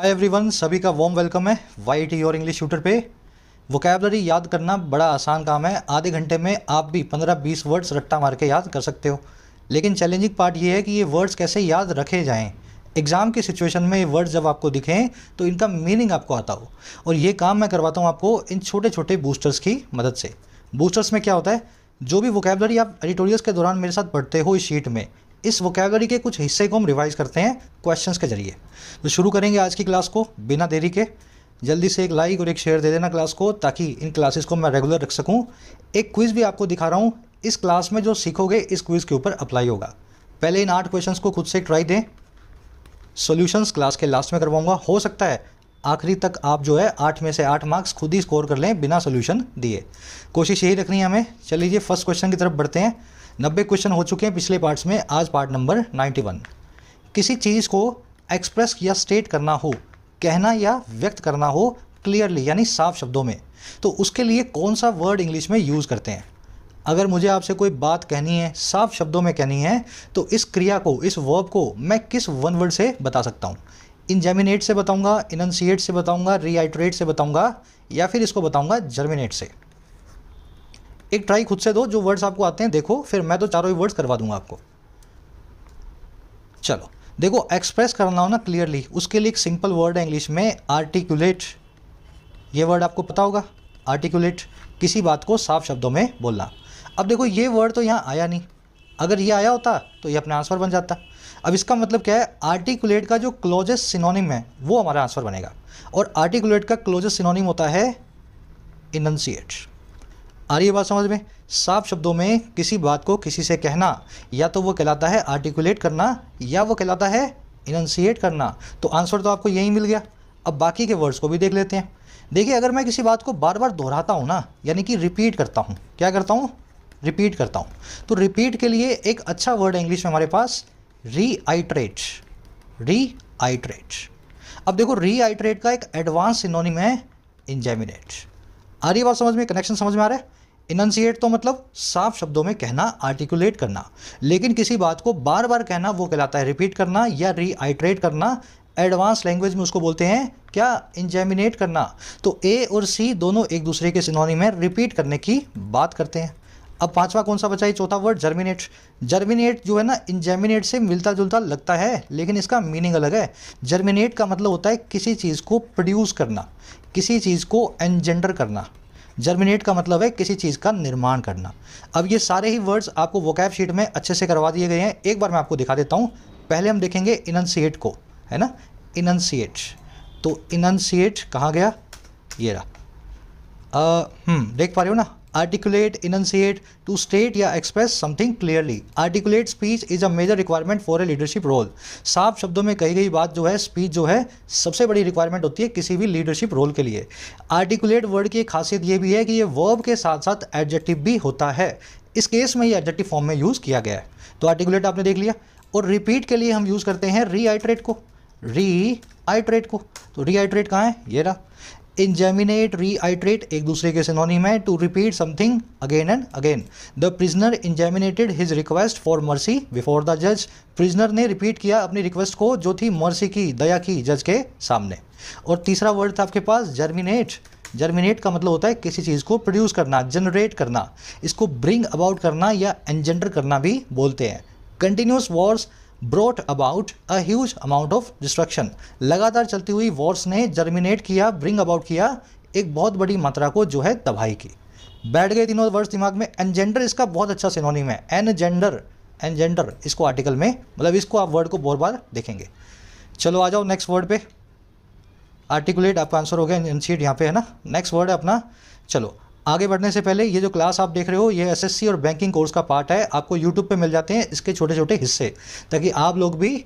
हाय everyone सभी का warm welcome है वाई और इंग्लिश शूटर पे वोकेबलरी याद करना बड़ा आसान काम है आधे घंटे में आप भी 15-20 वर्ड्स रट्टा मार के याद कर सकते हो लेकिन चैलेंजिंग पार्ट ये है कि ये वर्ड्स कैसे याद रखे जाएं एग्ज़ाम की सिचुएशन में ये वर्ड्स जब आपको दिखें तो इनका मीनिंग आपको आता हो और ये काम मैं करवाता हूँ आपको इन छोटे छोटे बूस्टर्स की मदद से बूस्टर्स में क्या होता है जो भी वोकेबलरी आप एडिटोरियल्स के दौरान मेरे साथ पढ़ते हो इस शीट में इस वोकेबलरी के कुछ हिस्से को हम रिवाइज करते हैं क्वेश्चंस के जरिए तो शुरू करेंगे आज की क्लास को बिना देरी के जल्दी से एक लाइक और एक शेयर दे देना क्लास को ताकि इन क्लासेस को मैं रेगुलर रख सकूं एक क्विज़ भी आपको दिखा रहा हूं इस क्लास में जो सीखोगे इस क्विज़ के ऊपर अप्लाई होगा पहले इन आठ क्वेश्चन को खुद से ट्राई दें सोल्यूशंस क्लास के लास्ट में करवाऊँगा हो सकता है आखिरी तक आप जो है आठ में से आठ मार्क्स खुद ही स्कोर कर लें बिना सोल्यूशन दिए कोशिश यही रखनी है हमें चलिए फर्स्ट क्वेश्चन की तरफ बढ़ते हैं नब्बे क्वेश्चन हो चुके हैं पिछले पार्ट्स में आज पार्ट नंबर नाइन्टी वन किसी चीज़ को एक्सप्रेस या स्टेट करना हो कहना या व्यक्त करना हो क्लियरली यानी साफ शब्दों में तो उसके लिए कौन सा वर्ड इंग्लिश में यूज़ करते हैं अगर मुझे आपसे कोई बात कहनी है साफ शब्दों में कहनी है तो इस क्रिया को इस वर्ब को मैं किस वन वर्ड से बता सकता हूँ इंजेमिनेट से बताऊँगा इनसीएट से बताऊँगा रिहाइट्रेट से बताऊँगा या फिर इसको बताऊँगा जर्मिनेट से एक ट्राई खुद से दो जो वर्ड्स आपको आते हैं देखो फिर मैं तो चारों ही वर्ड्स करवा दूंगा आपको चलो देखो एक्सप्रेस करना हो ना क्लियरली उसके लिए एक सिंपल वर्ड है इंग्लिश में आर्टिकुलेट ये वर्ड आपको पता होगा आर्टिकुलेट किसी बात को साफ शब्दों में बोलना अब देखो ये वर्ड तो यहाँ आया नहीं अगर ये आया होता तो ये अपना आंसर बन जाता अब इसका मतलब क्या है आर्टिकुलेट का जो क्लोजेस्ट सिनोनिम है वो हमारा आंसर बनेगा और आर्टिकुलेट का क्लोजेस्ट सिनोनिम होता है इनन्सिएट आ रही है बात समझ में साफ शब्दों में किसी बात को किसी से कहना या तो वो कहलाता है आर्टिकुलेट करना या वो कहलाता है इनंसिएट करना तो आंसर तो आपको यही मिल गया अब बाकी के वर्ड्स को भी देख लेते हैं देखिए अगर मैं किसी बात को बार बार दोहराता हूँ ना यानी कि रिपीट करता हूँ क्या करता हूँ रिपीट करता हूँ तो रिपीट के लिए एक अच्छा वर्ड है इंग्लिश में हमारे पास री आइट्रेट री आइट्रेट अब देखो री आइट्रेट का एक एडवांस इनोनिम है इंजेमिनेट आ रही बात समझ में कनेक्शन समझ में आ रहा है इनंसिएट तो मतलब साफ शब्दों में कहना आर्टिकुलेट करना लेकिन किसी बात को बार बार कहना वो कहलाता है रिपीट करना या रीआइट्रेट करना एडवांस लैंग्वेज में उसको बोलते हैं क्या इंजेमिनेट करना तो ए और सी दोनों एक दूसरे के सिनोनी में रिपीट करने की बात करते हैं अब पांचवा कौन सा बचा है चौथा वर्ड जर्मिनेट जर्मिनेट जो है ना इंजेमिनेट से मिलता जुलता लगता है लेकिन इसका मीनिंग अलग है जर्मिनेट का मतलब होता है किसी चीज़ को प्रोड्यूस करना किसी चीज़ को एंजेंडर करना जर्मिनेट का मतलब है किसी चीज़ का निर्माण करना अब ये सारे ही वर्ड्स आपको वोकैब शीट में अच्छे से करवा दिए गए हैं एक बार मैं आपको दिखा देता हूँ पहले हम देखेंगे इनन्सिएट को है ना इनन्सिएट तो इनन्सिएट कहाँ गया ये रहा आ, हम्म, देख पा रहे हो ना आर्टिकुलेट enunciate, टू स्टेट या express something clearly articulate speech is a major requirement for a leadership role साफ शब्दों में कही गई बात जो है स्पीच जो है सबसे बड़ी रिक्वायरमेंट होती है किसी भी लीडरशिप रोल के लिए आर्टिकुलेट वर्ड की खासियत यह भी है कि ये वर्ब के साथ साथ एडजेक्टिव भी होता है इस केस में ये एडजेक्टिव फॉर्म में यूज़ किया गया है तो आर्टिकुलेट आपने देख लिया और रिपीट के लिए हम यूज़ करते हैं रीआइट्रेट को आइट्रेट को तो रीआइट्रेट कहाँ है ये रहा इंजेमिनेट रीआइट्रेट एक दूसरे के सिनोनिम है to repeat something again and again the prisoner ingeminated his request for mercy before the जज प्रिजनर ने रिपीट किया अपनी रिक्वेस्ट को जो थी मर्सी की दया की जज के सामने और तीसरा वर्ड था आपके पास जर्मिनेट जर्मिनेट का मतलब होता है किसी चीज़ को प्रोड्यूस करना जनरेट करना इसको ब्रिंग अबाउट करना या एनजेंडर करना भी बोलते हैं continuous wars brought about a huge amount of destruction लगातार चलती हुई वॉर्स ने जर्मिनेट किया ब्रिंग अबाउट किया एक बहुत बड़ी मात्रा को जो है तबाही की बैठ गए तीनों वर्ष दिमाग में एनजेंडर इसका बहुत अच्छा सिनोनिम है एनजेंडर एनजेंडर इसको आर्टिकल में मतलब इसको आप वर्ड को बहुत बार देखेंगे चलो आ जाओ नेक्स्ट वर्ड पे आर्टिकुलेट आपका आंसर हो गया एनसीट यहाँ पे है ना नेक्स्ट वर्ड है अपना चलो आगे बढ़ने से पहले ये जो क्लास आप देख रहे हो ये एसएससी और बैंकिंग कोर्स का पार्ट है आपको यूट्यूब पे मिल जाते हैं इसके छोटे छोटे हिस्से ताकि आप लोग भी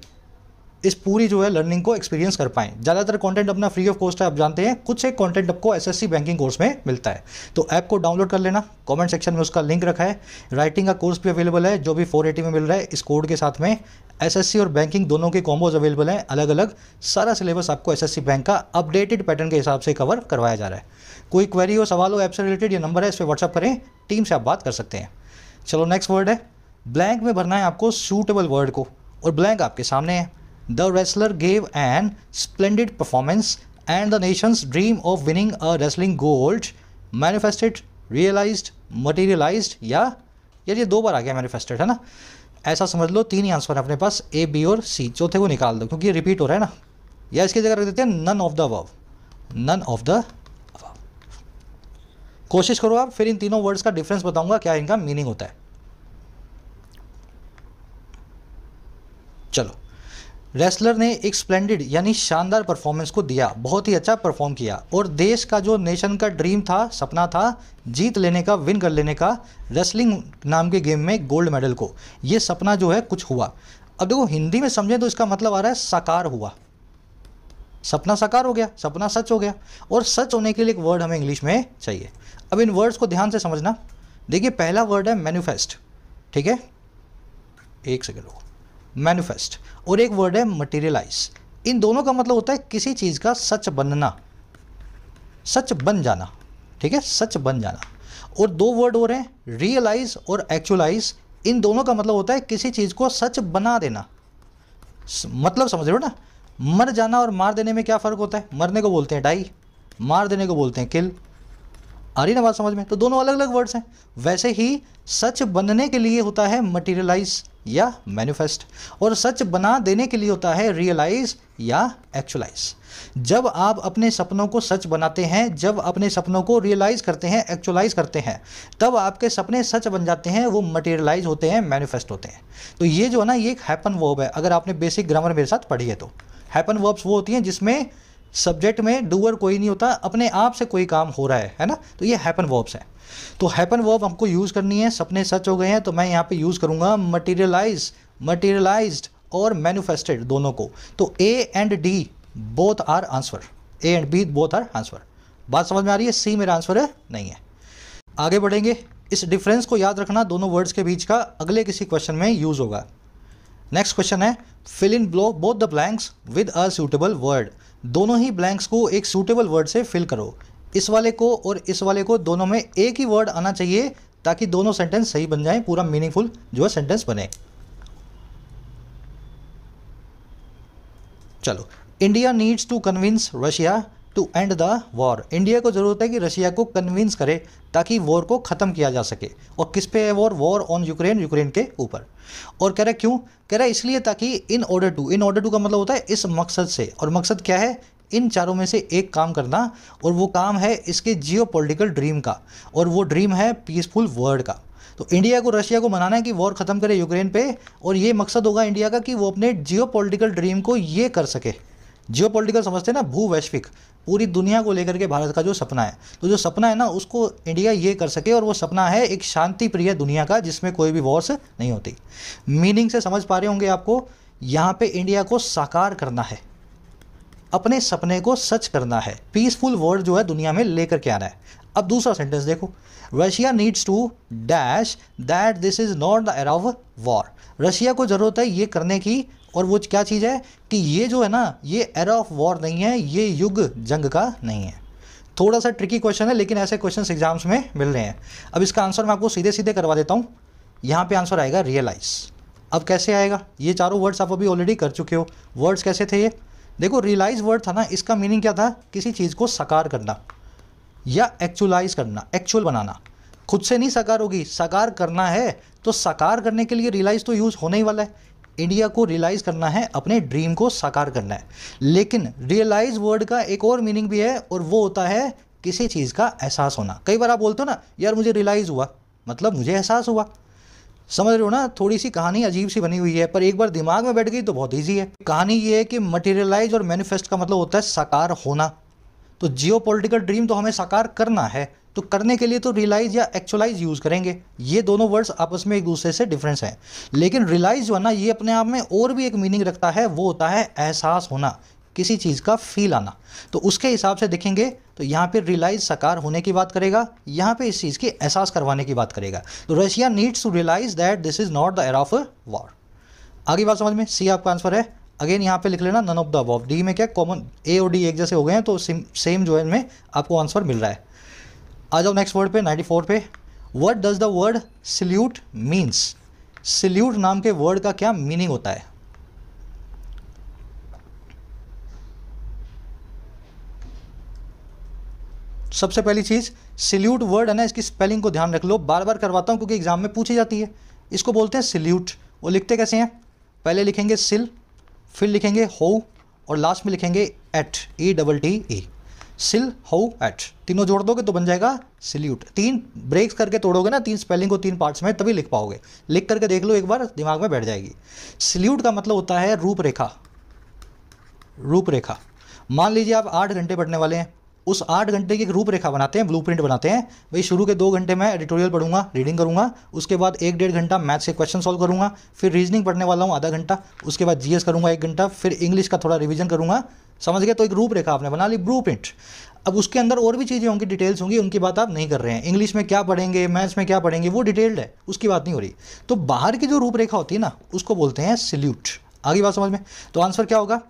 इस पूरी जो है लर्निंग को एक्सपीरियंस कर पाएं ज़्यादातर कंटेंट अपना फ्री ऑफ कॉस्ट है आप जानते हैं कुछ एक कंटेंट आपको एसएससी बैंकिंग कोर्स में मिलता है तो ऐप को डाउनलोड कर लेना कमेंट सेक्शन में उसका लिंक रखा है राइटिंग का कोर्स भी अवेलेबल है जो भी फोर में मिल रहा है इस कोड के साथ में एस और बैंकिंग दोनों के कॉम्बोज अवेलेबल हैं अलग अलग सारा सिलेबस आपको एस बैंक का अपडेटेड पैटर्न के हिसाब से कवर करवाया जा रहा है कोई क्वेरी हो सवाल हो ऐप से रिलेटेड या नंबर है इस पर व्हाट्सअप करें टीम से आप बात कर सकते हैं चलो नेक्स्ट वर्ड है ब्लैंक में भरना है आपको सूटेबल वर्ड को और ब्लैंक आपके सामने है the wrestler gave and splendid performance and the nation's dream of winning a wrestling gold manifested realise materialise या यार ये दो बार आ गया मैनिफेस्टेड है ना ऐसा समझ लो तीन ही आंसर है अपने पास ए बी और सी चौथे को निकाल दो क्योंकि ये रिपीट हो रहा है ना या इसकी जगह रख देते हैं none of the above none of the कोशिश करो आप फिर इन तीनों वर्ड्स का डिफरेंस बताऊंगा क्या इनका मीनिंग होता है चलो रेसलर ने एक स्प्लेंडेड यानी शानदार परफॉर्मेंस को दिया बहुत ही अच्छा परफॉर्म किया और देश का जो नेशन का ड्रीम था सपना था जीत लेने का विन कर लेने का रेसलिंग नाम के गेम में गोल्ड मेडल को ये सपना जो है कुछ हुआ अब देखो हिंदी में समझें तो इसका मतलब आ रहा है साकार हुआ सपना साकार हो गया सपना सच हो गया और सच होने के लिए एक वर्ड हमें इंग्लिश में चाहिए अब इन वर्ड्स को ध्यान से समझना देखिए पहला वर्ड है मैनिफेस्ट ठीक है एक सेकेंड मैनिफेस्ट और एक वर्ड है मटेरियलाइज इन दोनों का मतलब होता है किसी चीज़ का सच बनना सच बन जाना ठीक है सच बन जाना और दो वर्ड और हैं रियलाइज और एक्चुअलाइज इन दोनों का मतलब होता है किसी चीज़ को सच बना देना मतलब समझ रहे हो ना मर जाना और मार देने में क्या फ़र्क होता है मरने को बोलते हैं डाई मार देने को बोलते हैं किल आ रही ना बात समझ में तो दोनों अलग अलग वर्ड्स हैं वैसे ही सच बनने के लिए होता है मटेरियलाइज या मैनिफेस्ट और सच बना देने के लिए होता है रियलाइज या एक्चुअलाइज जब आप अपने सपनों को सच बनाते हैं जब अपने सपनों को रियलाइज करते हैं एक्चुअलाइज करते हैं तब आपके सपने सच बन जाते हैं वो मटेरियलाइज होते हैं मैनिफेस्ट होते हैं तो ये जो है ना ये एक हैपन वर्ब है अगर आपने बेसिक ग्रामर मेरे साथ पढ़ी है तो हैपन वर्ब्स वो होती हैं जिसमें सब्जेक्ट में डूअर कोई नहीं होता अपने आप से कोई काम हो रहा है है ना तो ये हैपन वर्ब्स हैं तो हैपन वर्ब हमको यूज़ करनी है सपने सच हो गए हैं तो मैं यहाँ पे यूज़ करूँगा मटेरियलाइज मटीरियलाइज और मैनुफेस्टेड दोनों को तो A and D both are answer A and B both are answer बात समझ में आ रही है सी मेरा आंसर है नहीं है आगे बढ़ेंगे इस डिफरेंस को याद रखना दोनों वर्ड्स के बीच का अगले किसी क्वेश्चन में यूज़ होगा नेक्स्ट क्वेश्चन है fill in below both the blanks with a suitable word दोनों ही ब्लैंक्स को एक सूटेबल वर्ड से फिल करो इस वाले को और इस वाले को दोनों में एक ही वर्ड आना चाहिए ताकि दोनों सेंटेंस सही बन जाएं पूरा मीनिंगफुल जो है सेंटेंस बने चलो India needs to convince Russia to end the war India को ज़रूरत है कि रशिया को कन्विंस करे ताकि वॉर को ख़त्म किया जा सके और किस पे है war war on Ukraine Ukraine के ऊपर और कह रहा है क्यों कह रहा है इसलिए ताकि in order to in order to का मतलब होता है इस मकसद से और मकसद क्या है इन चारों में से एक काम करना और वो काम है इसके जियो ड्रीम का और वो ड्रीम है पीसफुल वर्ल्ड का तो इंडिया को रशिया को मनाना है कि वॉर ख़त्म करे यूक्रेन पे और ये मकसद होगा इंडिया का कि वो अपने जियो ड्रीम को ये कर सके जियो पोलिटिकल समझते हैं ना भू वैश्विक पूरी दुनिया को लेकर के भारत का जो सपना है तो जो सपना है ना उसको इंडिया ये कर सके और वो सपना है एक शांति प्रिय दुनिया का जिसमें कोई भी वॉर्स नहीं होती मीनिंग से समझ पा रहे होंगे आपको यहाँ पे इंडिया को साकार करना है अपने सपने को सच करना है पीसफुल वर्ल्ड जो है दुनिया में लेकर के आना है अब दूसरा सेंटेंस देखो Russia needs to dash that this is not the of war Russia को ज़रूरत है ये करने की और वो क्या चीज़ है कि ये जो है ना ये एरा ऑफ वॉर नहीं है ये युग जंग का नहीं है थोड़ा सा ट्रिकी क्वेश्चन है लेकिन ऐसे क्वेश्चन एग्जाम्स में मिल रहे हैं अब इसका आंसर मैं आपको सीधे सीधे करवा देता हूँ यहाँ पे आंसर आएगा रियलाइज़ अब कैसे आएगा ये चारों वर्ड्स आप अभी ऑलरेडी कर चुके हो वर्ड्स कैसे थे ये देखो रियलाइज वर्ड था ना इसका मीनिंग क्या था किसी चीज़ को साकार करना या एक्चुअलाइज करना एक्चुअल बनाना खुद से नहीं साकार होगी साकार करना है तो साकार करने के लिए रियलाइज तो यूज़ होने ही वाला है इंडिया को रियलाइज़ करना है अपने ड्रीम को साकार करना है लेकिन रियलाइज़ वर्ड का एक और मीनिंग भी है और वो होता है किसी चीज़ का एहसास होना कई बार आप बोलते हो ना यार मुझे रियलाइज़ हुआ मतलब मुझे एहसास हुआ समझ रहे हो ना थोड़ी सी कहानी अजीब सी बनी हुई है पर एक बार दिमाग में बैठ गई तो बहुत ईजी है कहानी ये है कि मटेरियलाइज और मैनिफेस्ट का मतलब होता है साकार होना तो जियो ड्रीम तो हमें साकार करना है तो करने के लिए तो रियलाइज या एक्चुअलाइज यूज़ करेंगे ये दोनों वर्ड्स आपस में एक दूसरे से डिफरेंस हैं लेकिन रियलाइज जो है ना ये अपने आप में और भी एक मीनिंग रखता है वो होता है एहसास होना किसी चीज़ का फील आना तो उसके हिसाब से देखेंगे तो यहाँ पे रियलाइज साकार होने की बात करेगा यहाँ पे इस चीज़ की एहसास करवाने की बात करेगा तो Russia needs to realise that this is not the era of war आगे बात समझ में सी आपका आंसर है अगेन यहाँ पे लिख लेना none of the above D में क्या कॉमन ए और डी एक जैसे हो गए हैं तो सेम जो है इनमें आपको आंसर मिल रहा है आ जाओ नेक्स्ट वर्ड पे 94 पे what does the word salute means salute नाम के वर्ड का क्या मीनिंग होता है सबसे पहली चीज़ सिल्यूट वर्ड है ना इसकी स्पेलिंग को ध्यान रख लो बार बार करवाता हूं क्योंकि एग्जाम में पूछी जाती है इसको बोलते हैं सिल्यूट वो लिखते कैसे हैं पहले लिखेंगे सिल फिर लिखेंगे हाउ और लास्ट में लिखेंगे at A double T A सिल हाउ एट तीनों जोड़ दोगे तो बन जाएगा सिल्यूट तीन ब्रेक्स करके तोड़ोगे ना तीन स्पेलिंग को तीन पार्ट्स में तभी लिख पाओगे लिख करके देख लो एक बार दिमाग में बैठ जाएगी सिल्यूट का मतलब होता है रूपरेखा रूपरेखा मान लीजिए आप आठ घंटे पढ़ने वाले हैं उस आठ घंटे की एक रूपरेखा बनाते हैं ब्लूप्रिंट बनाते हैं भाई शुरू के दो घंटे मैं एडिटोरियल पढ़ूंगा रीडिंग करूंगा उसके बाद एक डेढ़ घंटा मैथ से क्वेश्चन सॉल्व करूंगा फिर रीजनिंग पढ़ने वाला हूँ आधा घंटा उसके बाद जीएस करूंगा एक घंटा फिर इंग्लिश का थोड़ा रिविजन करूंगा समझ गया तो एक रूपरेखा आपने बना ली ब्लू अब उसके अंदर और भी चीज़ें होंगी डिटेल्स होंगी उनकी बात आप नहीं कर रहे हैं इंग्लिश में क्या पढ़ेंगे मैथ्स में क्या पढ़ेंगे वो डिटेल्ड है उसकी बात नहीं हो रही तो बाहर की जो रूपरेखा होती है ना उसको बोलते हैं सल्यूट आगे बात समझ में तो आंसर क्या होगा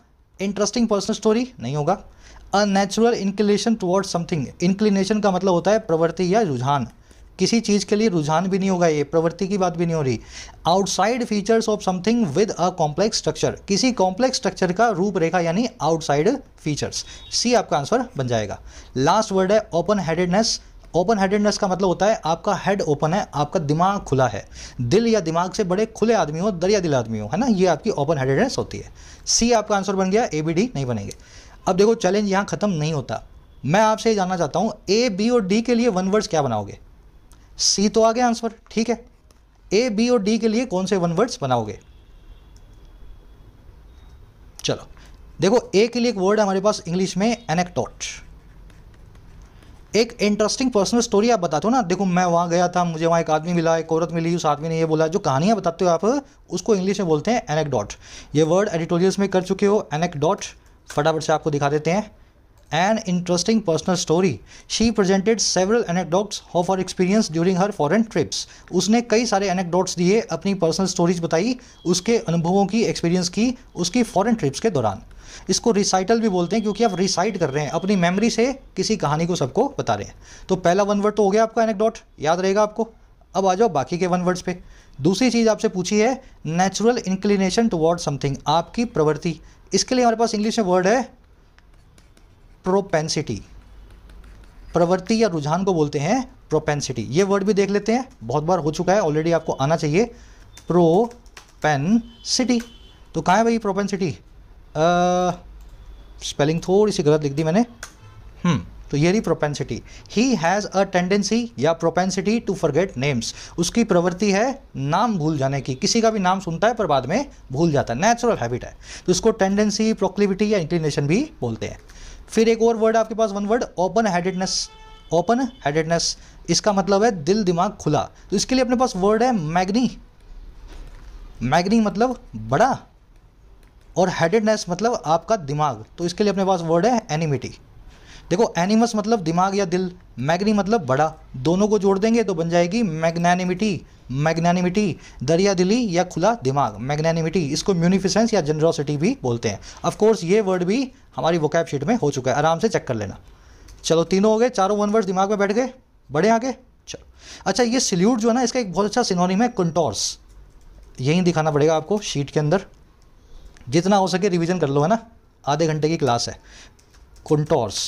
इंटरेस्टिंग पर्सनल स्टोरी नहीं होगा natural inclination toward something inclination का मतलब होता है प्रवृत्ति या रुझान किसी चीज़ के लिए रुझान भी नहीं होगा ये प्रवृत्ति की बात भी नहीं हो रही outside features of something with a complex structure किसी कॉम्प्लेक्स स्ट्रक्चर का रूपरेखा यानी आउटसाइड फीचर्स सी आपका आंसर बन जाएगा लास्ट वर्ड है ओपन हेडेडनेस ओपन हेडेडनेस का मतलब होता है आपका हेड ओपन है आपका दिमाग खुला है दिल या दिमाग से बड़े खुले आदमी हो दरिया दिल आदमी हो है ना ये आपकी ओपन हेडेडनेस होती है सी आपका आंसर बन गया ए बी डी नहीं बनेंगे अब देखो चैलेंज यहाँ ख़त्म नहीं होता मैं आपसे ये जानना चाहता हूँ ए बी और डी के लिए वन वर्ड्स क्या बनाओगे सी तो आ गया आंसर ठीक है ए बी और डी के लिए कौन से वन वर्ड्स बनाओगे चलो देखो ए के लिए एक वर्ड है हमारे पास इंग्लिश में एनेक्टोट एक इंटरेस्टिंग पर्सनल स्टोरी आप बताते हो ना देखो मैं वहां गया था मुझे वहाँ एक आदमी मिला एक औरत मिली उस आदमी ने ये बोला जो कहानियां बताते हो आप उसको इंग्लिश में बोलते हैं एनेक्डॉट ये वर्ड एडिटोरियल्स में कर चुके हो एनेक्डॉट फटाफट से आपको दिखा देते हैं an interesting personal story she presented several anecdotes of our experience during her foreign trips उसने कई सारे anecdotes दिए अपनी पर्सनल स्टोरीज बताई उसके अनुभवों की एक्सपीरियंस की उसकी फॉरन ट्रिप्स के दौरान इसको रिसाइटल भी बोलते हैं क्योंकि आप रिसाइट कर रहे हैं अपनी मेमोरी से किसी कहानी को सबको बता रहे हैं तो पहला वन वर्ड तो हो गया आपका एनेक्डोट याद रहेगा आपको अब आ जाओ बाकी के वन वर्ड्स पे दूसरी चीज़ आपसे पूछी है नेचुरल इंक्लिनेशन टुवर्ड समथिंग आपकी प्रवृत्ति इसके लिए हमारे पास इंग्लिश में वर्ड है प्रोपेंसिटी प्रवृत्ति या रुझान को बोलते हैं प्रोपेंसिटी ये वर्ड भी देख लेते हैं बहुत बार हो चुका है ऑलरेडी आपको आना चाहिए प्रोपेंसिटी तो कहाँ है भाई प्रोपेंसिटी स्पेलिंग थोड़ी सी गलत लिख दी मैंने हम्म तो ये रही propensity he has a tendency या प्रोपेंसिटी टू फॉरगेट नेम्स उसकी प्रवृत्ति है नाम भूल जाने की किसी का भी नाम सुनता है पर बाद में भूल जाता है नेचुरल हैबिट है तो इसको टेंडेंसी प्रोक्लिविटी या इंक्लिनेशन भी बोलते हैं फिर एक और वर्ड आपके पास one word open headedness open headedness इसका मतलब है दिल दिमाग खुला तो इसके लिए अपने पास वर्ड है मैग्नी मैग्नी मतलब बड़ा और हेडेडनेस मतलब आपका दिमाग तो इसके लिए अपने पास वर्ड है एनिमिटी देखो एनिमस मतलब दिमाग या दिल मैग्नी मतलब बड़ा दोनों को जोड़ देंगे तो बन जाएगी मैग्नानिमिटी मैग्नानिमिटी दरिया दिली या खुला दिमाग मैग्नानिमिटी इसको म्यूनिफिसेंस या जनरोसिटी भी बोलते हैं अफकोर्स ये वर्ड भी हमारी वोकैब शीट में हो चुका है आराम से चेक कर लेना चलो तीनों हो गए चारों वन वर्ड्स दिमाग में बैठ गए बड़े आगे चलो अच्छा ये सल्यूट जो है ना इसका एक बहुत अच्छा सिनोनिम है कंटोर्स यहीं दिखाना पड़ेगा आपको शीट के अंदर जितना हो सके रिवीजन कर लो है ना आधे घंटे की क्लास है कंटोर्स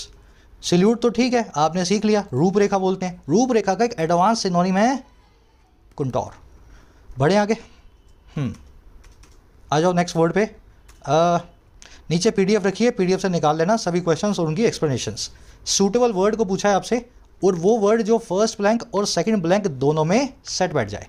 सल्यूट तो ठीक है आपने सीख लिया रूपरेखा बोलते हैं रूपरेखा का एक एडवांस सिनोनिम है कुंटौर बढ़े आगे हम्म। आ जाओ नेक्स्ट वर्ड पे आ, नीचे पीडीएफ रखिए पीडीएफ से निकाल लेना सभी क्वेश्चंस और उनकी एक्सप्लेनेशंस सूटेबल वर्ड को पूछा है आपसे और वो वर्ड जो फर्स्ट ब्लैंक और सेकंड ब्लैंक दोनों में सेट बैठ जाए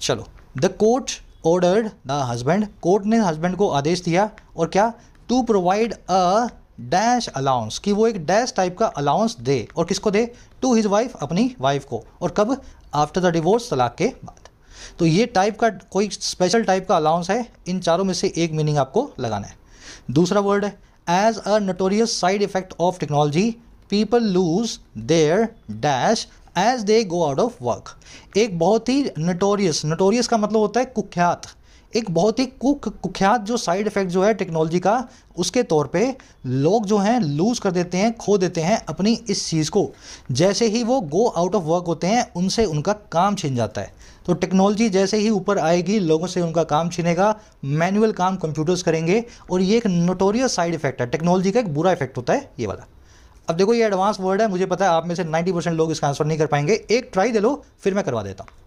चलो the court ordered the husband court ने हस्बैंड को आदेश दिया और क्या to provide a dash allowance कि वो एक डैश टाइप का अलाउंस दे और किसको दे टू हिज वाइफ अपनी वाइफ को और कब आफ्टर द डिवोर्स तलाक के बाद तो ये टाइप का कोई स्पेशल टाइप का अलाउंस है इन चारों में से एक मीनिंग आपको लगाना है दूसरा वर्ड है as a notorious side effect of technology people lose their dash as they go out of work एक बहुत ही नटोरियस नटोरियस का मतलब होता है कुख्यात एक बहुत ही कुक कुख्यात जो साइड इफ़ेक्ट जो है टेक्नोलॉजी का उसके तौर पे लोग जो हैं लूज़ कर देते हैं खो देते हैं अपनी इस चीज़ को जैसे ही वो गो आउट ऑफ वर्क होते हैं उनसे उनका काम छिन जाता है तो टेक्नोलॉजी जैसे ही ऊपर आएगी लोगों से उनका काम छिनेगा मैनुअल काम कंप्यूटर्स करेंगे और ये एक नोटोरियस साइड इफ़ेक्ट है टेक्नोलॉजी का एक बुरा इफेक्ट होता है ये वाला अब देखो ये एडवांस वर्ड है मुझे पता है आप में से 90 परसेंट लोग इसका आंसर नहीं कर पाएंगे एक ट्राई दे लो फिर मैं करवा देता हूँ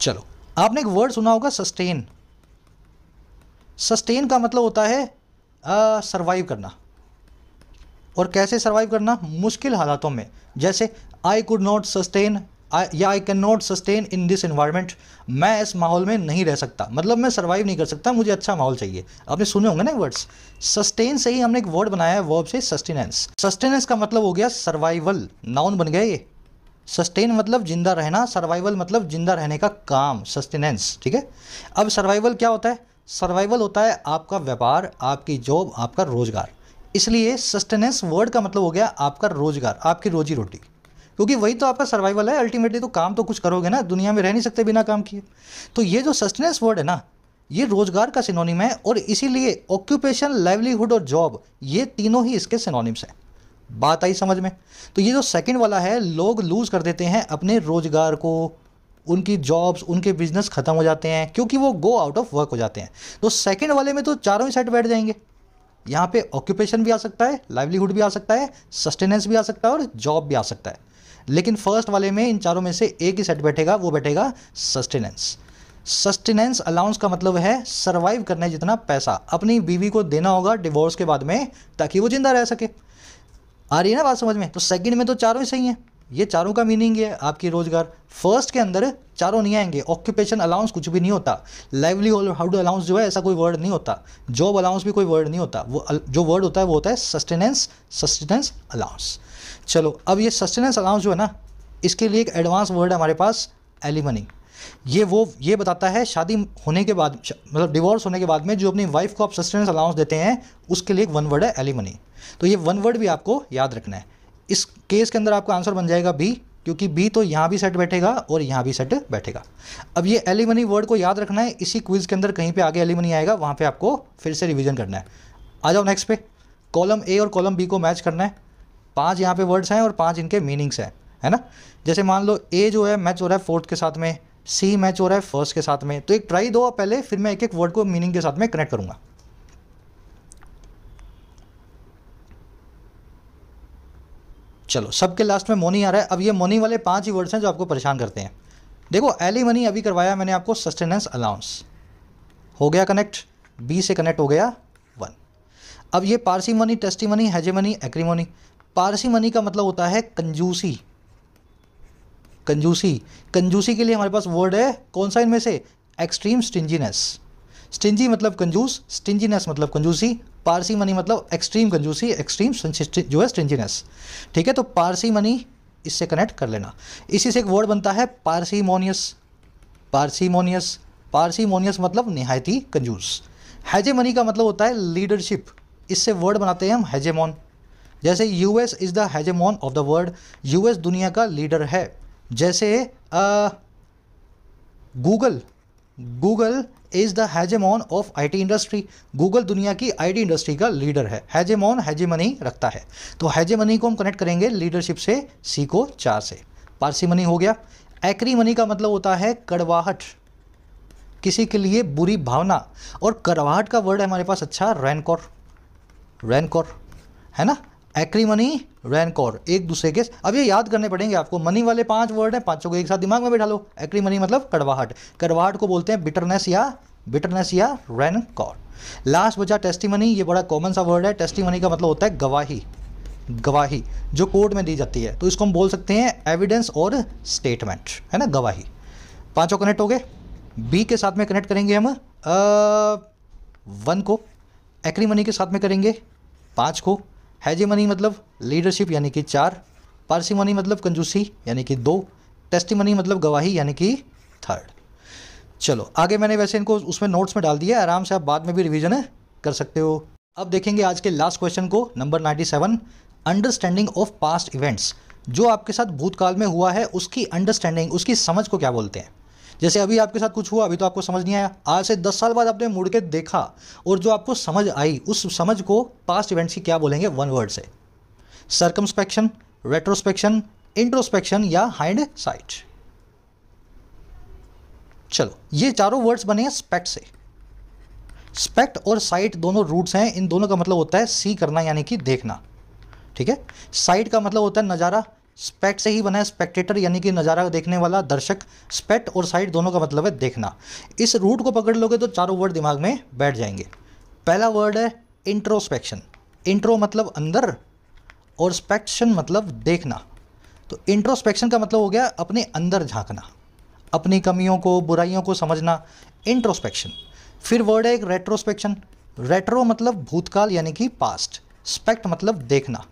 चलो आपने एक वर्ड सुना होगा सस्टेन सस्टेन का मतलब होता है सरवाइव करना और कैसे सरवाइव करना मुश्किल हालातों में जैसे आई कुड नॉट सस्टेन या I can not sustain in this environment मैं इस माहौल में नहीं रह सकता मतलब मैं सर्वाइव नहीं कर सकता मुझे अच्छा माहौल चाहिए आपने सुने होंगे ना वर्ड्स सस्टेन से ही हमने एक वर्ड बनाया है वर्ब से सस्टेनेंस सस्टेनेंस का मतलब हो गया सर्वाइवल नाउन बन गया ये सस्टेन मतलब जिंदा रहना सर्वाइवल मतलब जिंदा रहने का काम सस्टेनेंस ठीक है अब सर्वाइवल क्या होता है सर्वाइवल होता है आपका व्यापार आपकी जॉब आपका रोजगार इसलिए सस्टेनेंस वर्ड का मतलब हो गया आपका रोजगार आपकी रोजी रोटी क्योंकि वही तो आपका सर्वाइवल है अल्टीमेटली तो काम तो कुछ करोगे ना दुनिया में रह नहीं सकते बिना काम किए तो ये जो सस्टेनेंस वर्ड है ना ये रोजगार का सिनोनिम है और इसीलिए ऑक्यूपेशन लाइवलीहुड और जॉब ये तीनों ही इसके सिनोनिम्स हैं बात आई समझ में तो ये जो सेकंड वाला है लोग लूज़ कर देते हैं अपने रोज़गार को उनकी जॉब्स उनके बिजनेस ख़त्म हो जाते हैं क्योंकि वो गो आउट ऑफ वर्क हो जाते हैं तो सेकंड वाले में तो चारों ही सेट बैठ जाएंगे यहाँ पे ऑक्यूपेशन भी आ सकता है लाइवलीहुड भी आ सकता है सस्टेनेंस भी आ सकता है और जॉब भी आ सकता है लेकिन फर्स्ट वाले में इन चारों में से एक ही सेट बैठेगा वो बैठेगा सस्टेनेंस सस्टेनेंस अलाउंस का मतलब है सर्वाइव करने जितना पैसा अपनी बीवी को देना होगा डिवोर्स के बाद में ताकि वो जिंदा रह सके आ रही है ना बात समझ में तो सेकंड में तो चारों ही सही हैं ये चारों का मीनिंग है आपकी रोजगार फर्स्ट के अंदर चारों नहीं आएंगे ऑक्यूपेशन अलाउंस कुछ भी नहीं होता लाइवली हाउ टू अलाउंस जो है ऐसा कोई वर्ड नहीं होता जॉब अलाउंस भी कोई वर्ड नहीं होता वो जो वर्ड होता है वो होता है सस्टेनेंस सस्टेनेंस अलाउंस चलो अब ये सस्टेनेंस अलाउंस जो है ना इसके लिए एक एडवांस वर्ड है हमारे पास एलिमनी ये वो ये बताता है शादी होने के बाद मतलब डिवोर्स होने के बाद में जो अपनी वाइफ को आप सस्टेनेंस अलाउंस देते हैं उसके लिए एक वन वर्ड है एलिमनी तो ये वन वर्ड भी आपको याद रखना है इस केस के अंदर आपका आंसर बन जाएगा बी क्योंकि बी तो यहाँ भी सेट बैठेगा और यहाँ भी सेट बैठेगा अब ये एलिमनी वर्ड को याद रखना है इसी क्विज के अंदर कहीं पर आगे एलिमनी आएगा वहाँ पर आपको फिर से रिविजन करना है आ जाओ नेक्स्ट पे कॉलम ए और कॉलम बी को मैच करना है पांच यहाँ पे वर्ड्स हैं और पांच इनके मीनिंग्स हैं है ना जैसे मान लो ए जो है मैच हो रहा है फोर्थ के साथ में सी मैच हो रहा है फर्स्ट के साथ में तो एक ट्राई दो पहले फिर मैं एक एक वर्ड को मीनिंग के साथ में कनेक्ट करूंगा चलो सबके लास्ट में मोनी आ रहा है अब ये मोनी वाले पांच ही वर्ड्स हैं जो आपको परेशान करते हैं देखो एली मनी अभी करवाया मैंने आपको सस्टेनेंस अलाउंस हो गया कनेक्ट बी से कनेक्ट हो गया वन अब ये parsimony testimony hegemony acrimony parsimony का मतलब होता है कंजूसी कंजूसी कंजूसी के लिए हमारे पास वर्ड है कौन सा इनमें से एक्सट्रीम स्टिंजीनेस स्टिंजी मतलब कंजूस स्टिंजीनेस मतलब कंजूसी पारसी मनी मतलब एक्सट्रीम कंजूसी एक्सट्रीम जो है स्टिंजीनेस ठीक है तो पारसी मनी इससे कनेक्ट कर लेना इसी से एक वर्ड बनता है पारसीमोनियस पारसीमोनियस पारसीमोनियस मतलब नहायती कंजूस हैजे मनी का मतलब होता है लीडरशिप इससे वर्ड बनाते हैं हम हैजेमोन जैसे US is the hegemon of the world US दुनिया का लीडर है जैसे Google Google is the hegemon of I T industry Google दुनिया की आई टी इंडस्ट्री का लीडर है हैजेमॉन हैजेमनी रखता है तो हैजेमनी को हम कनेक्ट करेंगे लीडरशिप से सी को चार से पारसी मनी हो गया एक्री मनी का मतलब होता है कड़वाहट किसी के लिए बुरी भावना और करवाहट का वर्ड है हमारे पास अच्छा रैनकोर रैनकोर है ना एक्रीमनी रैनकोर एक दूसरे के अब ये याद करने पड़ेंगे आपको मनी वाले पांच वर्ड हैं पांचों को एक साथ दिमाग में बैठा लो एक्रीमनी मतलब कड़वाहट कड़वाहट को बोलते हैं बिटरनेस या बिटरनेस या रैनकोर लास्ट बचा मनी ये बड़ा कॉमन सा वर्ड है मनी का मतलब होता है गवाही गवाही जो कोर्ट में दी जाती है तो इसको हम बोल सकते हैं एविडेंस और स्टेटमेंट है ना गवाही पांचों कनेक्ट हो गए बी के साथ में कनेक्ट करेंगे हम वन को एक्रीमनी के साथ में करेंगे पांच को हैजीमनी मतलब लीडरशिप यानी कि चार पारसीमनी मतलब कंजूसी यानी कि दो टेस्टिमनी मतलब गवाही यानी कि थर्ड चलो आगे मैंने वैसे इनको उसमें नोट्स में डाल दिया आराम से आप बाद में भी रिविजन कर सकते हो अब देखेंगे आज के लास्ट क्वेश्चन को number 97 understanding of past events जो आपके साथ भूतकाल में हुआ है उसकी अंडरस्टैंडिंग उसकी समझ को क्या बोलते हैं जैसे अभी आपके साथ कुछ हुआ अभी तो आपको समझ नहीं आया आज से दस साल बाद आपने मुड़ के देखा और जो आपको समझ आई उस समझ को पास्ट इवेंट्स की क्या बोलेंगे वन वर्ड से सरकमस्पेक्शन रेट्रोस्पेक्शन इंट्रोस्पेक्शन या हाइंड साइट चलो ये चारों वर्ड्स बने हैं स्पेक्ट से स्पेक्ट और साइट दोनों रूट्स हैं इन दोनों का मतलब होता है सी करना यानी कि देखना ठीक है साइट का मतलब होता है नज़ारा स्पेक्ट से ही बना है स्पेक्टेटर यानी कि नज़ारा देखने वाला दर्शक स्पेक्ट और साइड दोनों का मतलब है देखना इस रूट को पकड़ लोगे तो चारों वर्ड दिमाग में बैठ जाएंगे पहला वर्ड है इंट्रोस्पेक्शन इंट्रो मतलब अंदर और स्पेक्शन मतलब देखना तो इंट्रोस्पेक्शन का मतलब हो गया अपने अंदर झांकना अपनी कमियों को बुराइयों को समझना इंट्रोस्पेक्शन फिर वर्ड है एक रेट्रोस्पेक्शन रेट्रो मतलब भूतकाल यानी कि पास्ट स्पेक्ट मतलब देखना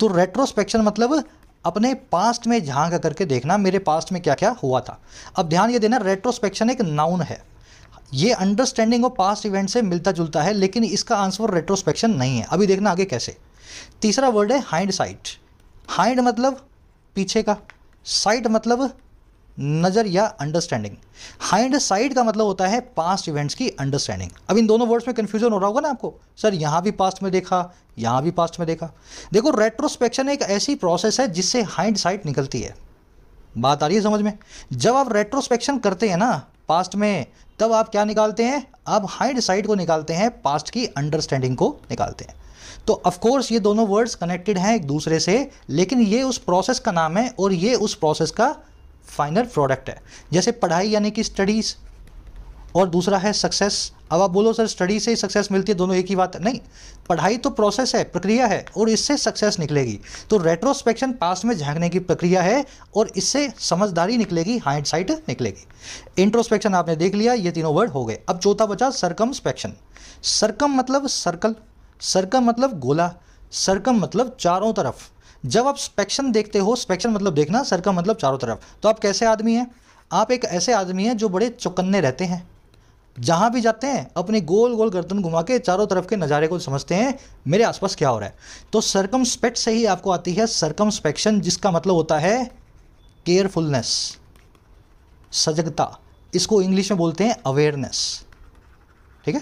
तो रेट्रोस्पेक्शन मतलब अपने पास्ट में झांक करके देखना मेरे पास्ट में क्या क्या हुआ था अब ध्यान ये देना रेट्रोस्पेक्शन एक नाउन है ये अंडरस्टैंडिंग ऑफ पास्ट इवेंट से मिलता जुलता है लेकिन इसका आंसर रेट्रोस्पेक्शन नहीं है अभी देखना आगे कैसे तीसरा वर्ड है हाइंड साइट हाइंड मतलब पीछे का साइट मतलब नज़र या अंडरस्टैंडिंग हाइंड साइड का मतलब होता है पास्ट इवेंट्स की अंडरस्टैंडिंग अब इन दोनों वर्ड्स में कन्फ्यूजन हो रहा होगा ना आपको सर यहाँ भी पास्ट में देखा यहाँ भी पास्ट में देखा देखो रेट्रोस्पेक्शन एक ऐसी प्रोसेस है जिससे हाइंड साइड निकलती है बात आ रही है समझ में जब आप रेट्रोस्पेक्शन करते हैं ना पास्ट में तब आप क्या निकालते हैं आप हाइंड साइड को निकालते हैं पास्ट की अंडरस्टैंडिंग को निकालते हैं तो कोर्स ये दोनों वर्ड्स कनेक्टेड हैं एक दूसरे से लेकिन ये उस प्रोसेस का नाम है और ये उस प्रोसेस का फाइनल प्रोडक्ट है जैसे पढ़ाई यानी कि स्टडीज़ और दूसरा है सक्सेस अब आप बोलो सर स्टडी से ही सक्सेस मिलती है दोनों एक ही बात है नहीं पढ़ाई तो प्रोसेस है प्रक्रिया है और इससे सक्सेस निकलेगी तो रेट्रोस्पेक्शन पास्ट में झांकने की प्रक्रिया है और इससे समझदारी निकलेगी हाइंड साइट निकलेगी इंट्रोस्पेक्शन आपने देख लिया ये तीनों वर्ड हो गए अब चौथा बचा सरकम स्पेक्शन सरकम मतलब सर्कल सरकम मतलब गोला सरकम मतलब चारों तरफ जब आप स्पेक्शन देखते हो स्पेक्शन मतलब देखना सर का मतलब चारों तरफ तो आप कैसे आदमी हैं आप एक ऐसे आदमी हैं जो बड़े चौकन्ने रहते हैं जहाँ भी जाते हैं अपने गोल गोल गर्दन घुमा के चारों तरफ के नज़ारे को समझते हैं मेरे आसपास क्या हो रहा है तो सरकम स्पेक्ट से ही आपको आती है सरकम स्पेक्शन जिसका मतलब होता है केयरफुलनेस सजगता इसको इंग्लिश में बोलते हैं अवेयरनेस ठीक है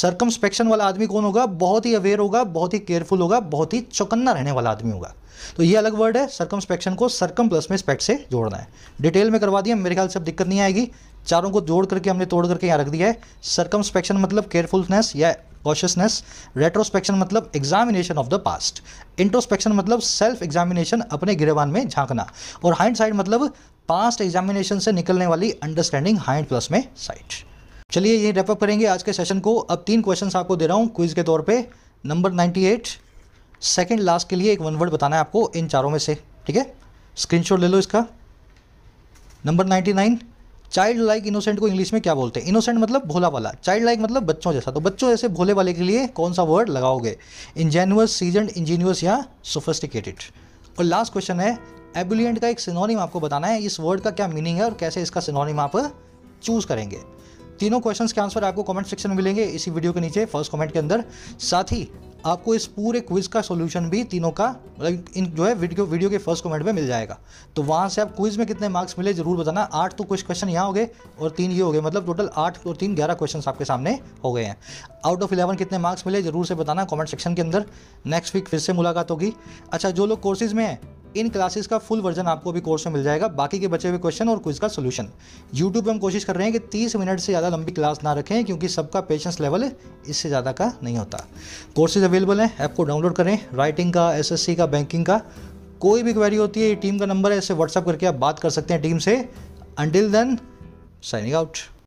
सरकमस्पेक्शन वाला आदमी कौन होगा बहुत ही अवेयर होगा बहुत ही केयरफुल होगा बहुत ही चौकन्ना रहने वाला आदमी होगा तो ये अलग वर्ड है सर्कमस्पेक्शन को सरकम प्लस में स्पेक्ट से जोड़ना है डिटेल में करवा दिया मेरे ख्याल से अब दिक्कत नहीं आएगी चारों को जोड़ करके हमने तोड़ करके यहाँ रख दिया है सर्कमस्पेक्शन मतलब केयरफुलनेस या कॉशियसनेस रेट्रोस्पेक्शन मतलब examination of the past introspection मतलब सेल्फ एग्जामिनेशन अपने गिरवान में झांकना और हाइंड साइड मतलब पास्ट एग्जामिनेशन से निकलने वाली अंडरस्टैंडिंग हाइंड प्लस में साइड चलिए ये रेपअप करेंगे आज के सेशन को अब तीन क्वेश्चन आपको दे रहा हूँ क्विज के तौर पर number ninety eight second last के लिए एक वन वर्ड बताना है आपको इन चारों में से ठीक है स्क्रीनशॉट ले लो इसका number ninety nine child like innocent को इंग्लिश में क्या बोलते हैं इनोसेंट मतलब भोला वाला चाइल्ड लाइक मतलब बच्चों जैसा तो बच्चों जैसे भोले वाले के लिए कौन सा वर्ड लगाओगे इंजेनुअस सीजन इंजीनियस या सोफेस्टिकेटेड और लास्ट क्वेश्चन है एबुलियंट का एक सिनोनिम आपको बताना है इस वर्ड का क्या मीनिंग है और कैसे इसका सिनोनिम आप चूज करेंगे तीनों क्वेश्चंस के आंसर आपको कमेंट सेक्शन में मिलेंगे इसी वीडियो के नीचे फर्स्ट कमेंट के अंदर साथ ही आपको इस पूरे क्विज का सॉल्यूशन भी तीनों का मतलब इन जो है वीडियो वीडियो के फर्स्ट कमेंट में मिल जाएगा तो वहाँ से आप क्विज में कितने मार्क्स मिले जरूर बताना आठ तो कुछ क्वेश्चन यहाँ हो गए और तीन ये हो गए मतलब टोटल आठ और तीन ग्यारह क्वेश्चन आपके सामने हो गए हैं आउट ऑफ इलेवन कितने मार्क्स मिले जरूर से बताना कॉमेंट सेक्शन के अंदर नेक्स्ट वीक फिर से मुलाकात होगी अच्छा जो लोग कोर्सेज में हैं इन क्लासेस का फुल वर्जन आपको अभी कोर्स में मिल जाएगा बाकी के बचे हुए क्वेश्चन और क्विज का सोल्यूशन यूट्यूब पर हम कोशिश कर रहे हैं कि 30 मिनट से ज़्यादा लंबी क्लास ना रखें क्योंकि सबका पेशेंस लेवल इससे ज़्यादा का नहीं होता कोर्सेज अवेलेबल हैं ऐप को डाउनलोड करें राइटिंग का एस का बैंकिंग का कोई भी क्वेरी होती है टीम का नंबर है इसे व्हाट्सअप करके आप बात कर सकते हैं टीम से अंटिल देन साइनिंग आउट